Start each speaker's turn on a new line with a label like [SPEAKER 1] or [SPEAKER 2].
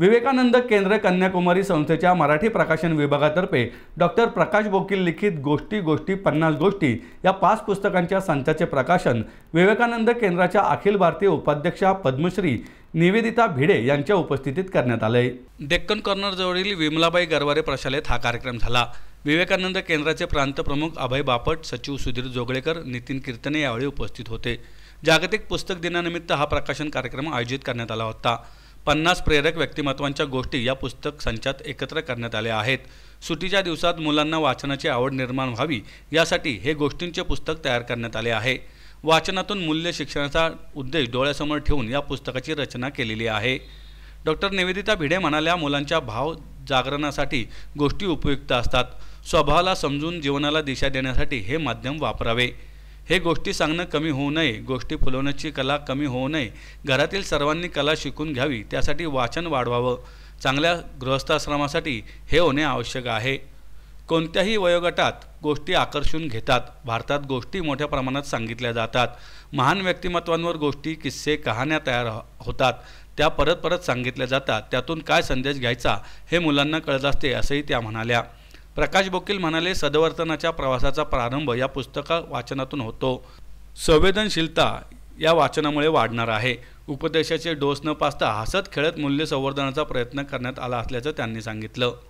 [SPEAKER 1] विवेकानंद केंद्र कन्याकुमारी संस्थेच्या मराठी प्रकाशन विभागातर्फे डॉक्टर प्रकाश बोकील लिखित गोष्टी गोष्टी पन्नास गोष्टी या पाच पुस्तकांच्या संचाचे प्रकाशन विवेकानंद केंद्राच्या अखिल भारतीय उपाध्यक्षा पद्मश्री निवेदिता भिडे यांच्या उपस्थितीत करण्यात आले डेक्कन कॉर्नरजवळील विमलाबाई गरवारे प्रशालेत हा कार्यक्रम झाला विवेकानंद केंद्राचे प्रांत प्रमुख अभय बापट सचिव सुधीर जोगळेकर नितीन कीर्तने यावेळी उपस्थित होते जागतिक पुस्तक दिनानिमित्त हा प्रकाशन कार्यक्रम आयोजित करण्यात आला होता पन्नास प्रेरक व्यक्तिमत्वांच्या गोष्टी या पुस्तक संचात एकत्र करण्यात आल्या आहेत सुटीच्या दिवसात मुलांना वाचनाची आवड निर्माण व्हावी यासाठी हे गोष्टींचे पुस्तक तयार करण्यात आले आहे वाचनातून मूल्य शिक्षणाचा उद्देश डोळ्यासमोर ठेवून या पुस्तकाची रचना केलेली आहे डॉक्टर निवेदिता भिडे म्हणाल्या मुलांच्या भाव जागरणासाठी गोष्टी उपयुक्त असतात स्वभावाला समजून जीवनाला दिशा देण्यासाठी हे माध्यम वापरावे हे गोष्टी सांगणं कमी होऊ नये गोष्टी फुलवण्याची कला कमी होऊ नये घरातील सर्वांनी कला शिकून घ्यावी त्यासाठी वाचन वाढवावं चांगल्या गृहस्थाश्रमासाठी हे होणे आवश्यक आहे कोणत्याही वयोगटात गोष्टी आकर्षून घेतात भारतात गोष्टी मोठ्या प्रमाणात सांगितल्या जातात महान व्यक्तिमत्वांवर गोष्टी किस्से कहाण्या तयार हो-, होतात त्या परत परत सांगितल्या जातात त्यातून काय संदेश घ्यायचा हे मुलांना कळत असते असंही त्या म्हणाल्या प्रकाश बोकील म्हणाले सदवर्तनाच्या प्रवासाचा प्रारंभ या पुस्तक वाचनातून होतो संवेदनशीलता या वाचनामुळे वाढणार आहे उपदेशाचे डोस न पासता हसत खेळत मूल्य संवर्धनाचा प्रयत्न करण्यात आला असल्याचं त्यांनी सांगितलं